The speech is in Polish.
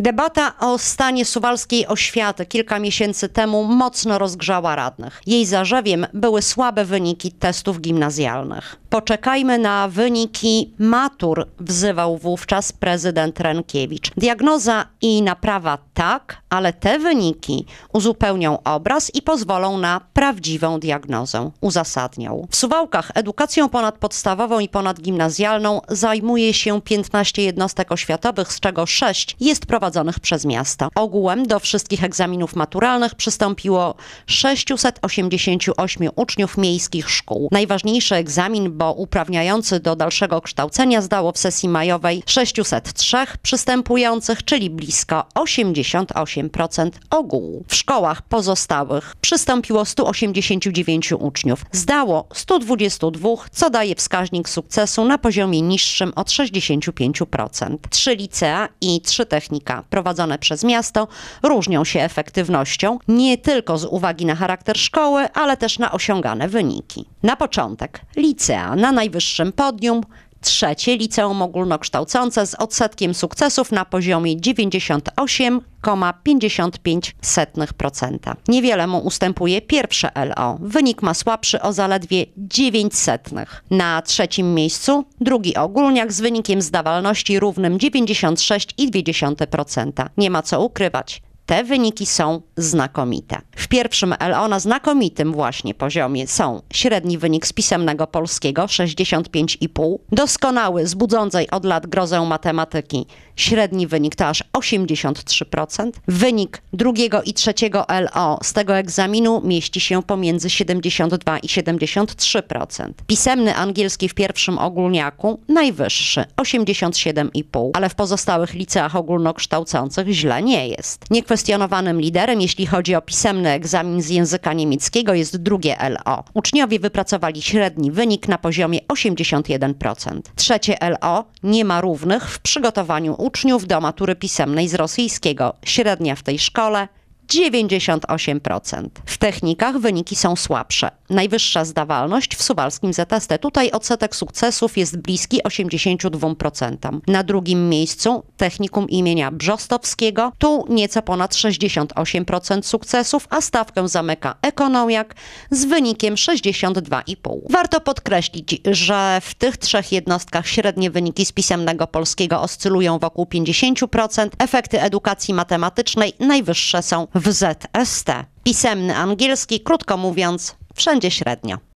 Debata o stanie suwalskiej oświaty kilka miesięcy temu mocno rozgrzała radnych. Jej zarzewiem były słabe wyniki testów gimnazjalnych. Poczekajmy na wyniki matur, wzywał wówczas prezydent Renkiewicz. Diagnoza i naprawa tak, ale te wyniki uzupełnią obraz i pozwolą na prawdziwą diagnozę, uzasadniał. W Suwałkach edukacją ponadpodstawową i ponadgimnazjalną zajmuje się 15 jednostek oświatowych, z czego 6 jest prowadzone prowadzonych przez miasto. Ogółem do wszystkich egzaminów maturalnych przystąpiło 688 uczniów miejskich szkół. Najważniejszy egzamin, bo uprawniający do dalszego kształcenia zdało w sesji majowej 603 przystępujących, czyli blisko 88% ogółu. W szkołach pozostałych przystąpiło 189 uczniów. Zdało 122, co daje wskaźnik sukcesu na poziomie niższym od 65%. Trzy licea i trzy technika prowadzone przez miasto różnią się efektywnością nie tylko z uwagi na charakter szkoły, ale też na osiągane wyniki. Na początek licea na najwyższym podium, trzecie liceum ogólnokształcące z odsetkiem sukcesów na poziomie 98,55%. Niewiele mu ustępuje pierwsze LO. Wynik ma słabszy o zaledwie 9 setnych. Na trzecim miejscu drugi ogólniak z wynikiem zdawalności równym 96,2%. Nie ma co ukrywać te wyniki są znakomite. W pierwszym LO na znakomitym właśnie poziomie są średni wynik z pisemnego polskiego 65,5, doskonały z budzącej od lat grozę matematyki średni wynik to aż 83%, wynik drugiego i trzeciego LO z tego egzaminu mieści się pomiędzy 72 i 73%. Pisemny angielski w pierwszym ogólniaku najwyższy 87,5, ale w pozostałych liceach ogólnokształcących źle nie jest. Nie kwestionowanym liderem, jeśli chodzi o pisemny egzamin z języka niemieckiego, jest drugie LO. Uczniowie wypracowali średni wynik na poziomie 81%. Trzecie LO nie ma równych w przygotowaniu uczniów do matury pisemnej z rosyjskiego. Średnia w tej szkole 98%. W technikach wyniki są słabsze. Najwyższa zdawalność w suwalskim ZST. Tutaj odsetek sukcesów jest bliski 82%. Na drugim miejscu technikum imienia Brzostowskiego. Tu nieco ponad 68% sukcesów, a stawkę zamyka Ekonomiak z wynikiem 62,5. Warto podkreślić, że w tych trzech jednostkach średnie wyniki z pisemnego polskiego oscylują wokół 50%, efekty edukacji matematycznej najwyższe są w ZST. Pisemny angielski, krótko mówiąc, wszędzie średnio.